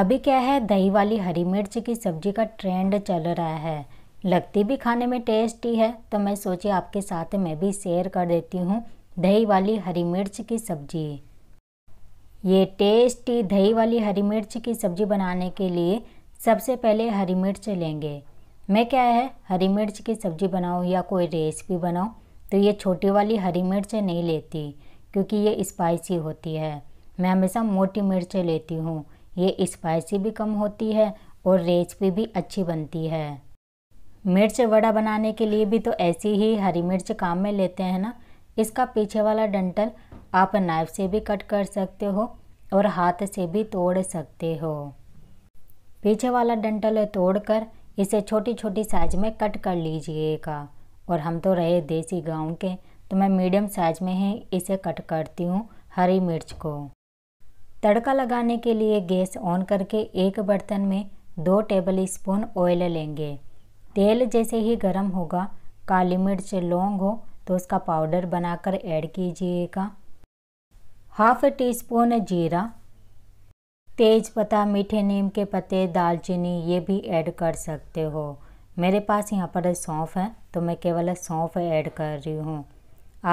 अभी क्या है दही वाली हरी मिर्च की सब्ज़ी का ट्रेंड चल रहा है लगती भी खाने में टेस्टी है तो मैं सोची आपके साथ मैं भी शेयर कर देती हूँ दही वाली हरी मिर्च की सब्ज़ी ये टेस्टी दही वाली हरी मिर्च की सब्ज़ी बनाने के लिए सबसे पहले हरी मिर्च लेंगे मैं क्या है हरी मिर्च की सब्ज़ी बनाऊँ या कोई रेसिपी बनाऊँ तो ये छोटी वाली हरी मिर्च नहीं लेती क्योंकि ये स्पाइसी होती है मैं हमेशा मोटी मिर्च लेती हूँ ये स्पाइसी भी कम होती है और रेसिपी भी अच्छी बनती है मिर्च वड़ा बनाने के लिए भी तो ऐसी ही हरी मिर्च काम में लेते हैं ना इसका पीछे वाला डंटल आप नाइफ से भी कट कर सकते हो और हाथ से भी तोड़ सकते हो पीछे वाला डंटल तोड़कर इसे छोटी छोटी साइज में कट कर लीजिएगा और हम तो रहे देसी गाँव के तो मैं मीडियम साइज में ही इसे कट करती हूँ हरी मिर्च को तड़का लगाने के लिए गैस ऑन करके एक बर्तन में दो टेबल स्पून ऑयल लेंगे तेल जैसे ही गर्म होगा काली मिर्च लौंग हो तो उसका पाउडर बनाकर ऐड कीजिएगा हाफ टी स्पून जीरा तेज पत्ता मीठे नीम के पत्ते दालचीनी ये भी ऐड कर सकते हो मेरे पास यहाँ पर सौंफ है तो मैं केवल सौंफ ऐड कर रही हूँ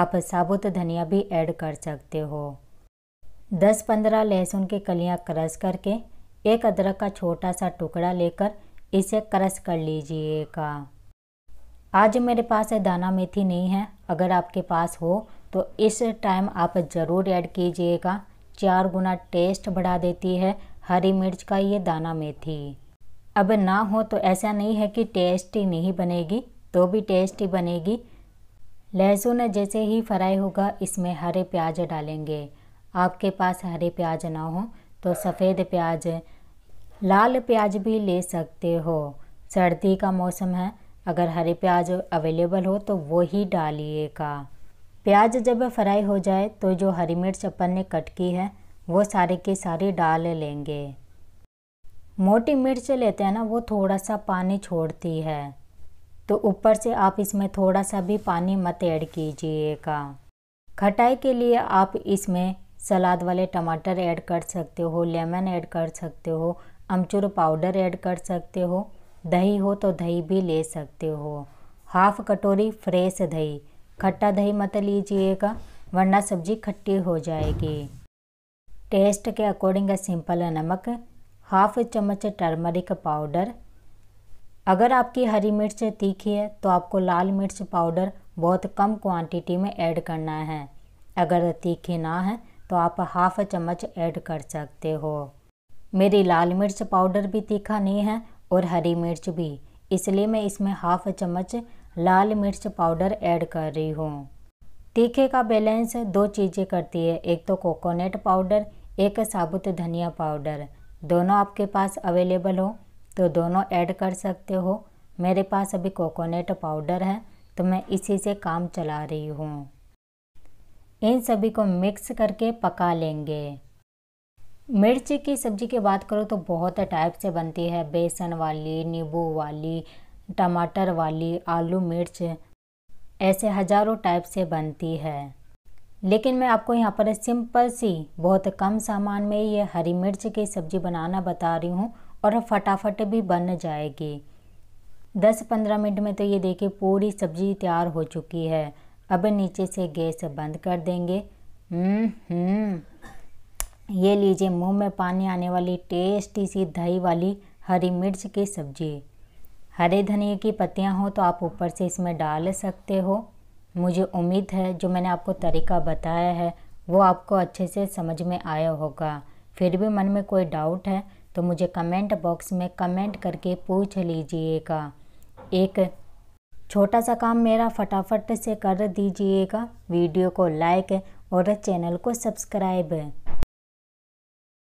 आप साबुत धनिया भी ऐड कर सकते हो दस पंद्रह लहसुन की कलियां क्रश करके एक अदरक का छोटा सा टुकड़ा लेकर इसे क्रश कर लीजिएगा आज मेरे पास दाना मेथी नहीं है अगर आपके पास हो तो इस टाइम आप ज़रूर ऐड कीजिएगा चार गुना टेस्ट बढ़ा देती है हरी मिर्च का ये दाना मेथी अब ना हो तो ऐसा नहीं है कि टेस्टी नहीं बनेगी तो भी टेस्टी बनेगी लहसुन जैसे ही फ्राई होगा इसमें हरे प्याज डालेंगे आपके पास हरे प्याज ना हो तो सफ़ेद प्याज लाल प्याज भी ले सकते हो सर्दी का मौसम है अगर हरे प्याज अवेलेबल हो तो वो ही डालिएगा प्याज जब फ्राई हो जाए तो जो हरी मिर्च अपन ने कट की है वो सारे के सारे डाल लेंगे मोटी मिर्च लेते हैं ना वो थोड़ा सा पानी छोड़ती है तो ऊपर से आप इसमें थोड़ा सा भी पानी मत ऐड कीजिएगा खटाई के लिए आप इसमें सलाद वाले टमाटर ऐड कर सकते हो लेमन ऐड कर सकते हो अमचूर पाउडर ऐड कर सकते हो दही हो तो दही भी ले सकते हो हाफ़ कटोरी फ्रेश दही खट्टा दही मत लीजिएगा वरना सब्ज़ी खट्टी हो जाएगी टेस्ट के अकॉर्डिंग सिंपल नमक हाफ चम्मच टर्मरिक पाउडर अगर आपकी हरी मिर्च तीखी है तो आपको लाल मिर्च पाउडर बहुत कम क्वांटिटी में ऐड करना है अगर तीखी ना है तो आप हाफ चम्मच ऐड कर सकते हो मेरी लाल मिर्च पाउडर भी तीखा नहीं है और हरी मिर्च भी इसलिए मैं इसमें हाफ चम्मच लाल मिर्च पाउडर ऐड कर रही हूँ तीखे का बैलेंस दो चीज़ें करती है एक तो कोकोनट पाउडर एक साबुत धनिया पाउडर दोनों आपके पास अवेलेबल हो तो दोनों ऐड कर सकते हो मेरे पास अभी कोकोनट पाउडर है तो मैं इसी से काम चला रही हूँ इन सभी को मिक्स करके पका लेंगे मिर्च की सब्ज़ी की बात करो तो बहुत टाइप से बनती है बेसन वाली नींबू वाली टमाटर वाली आलू मिर्च ऐसे हज़ारों टाइप से बनती है लेकिन मैं आपको यहाँ पर सिंपल सी बहुत कम सामान में ये हरी मिर्च की सब्ज़ी बनाना बता रही हूँ और फटाफट भी बन जाएगी 10-15 मिनट में तो ये देखिए पूरी सब्ज़ी तैयार हो चुकी है अब नीचे से गैस बंद कर देंगे हम्म, हम्म। ये लीजिए मुंह में पानी आने वाली टेस्टी सी दही वाली हरी मिर्च की सब्जी हरे धनिए की पत्तियां हो तो आप ऊपर से इसमें डाल सकते हो मुझे उम्मीद है जो मैंने आपको तरीका बताया है वो आपको अच्छे से समझ में आया होगा फिर भी मन में कोई डाउट है तो मुझे कमेंट बॉक्स में कमेंट करके पूछ लीजिएगा एक छोटा सा काम मेरा फटाफट से कर दीजिएगा वीडियो को लाइक और चैनल को सब्सक्राइब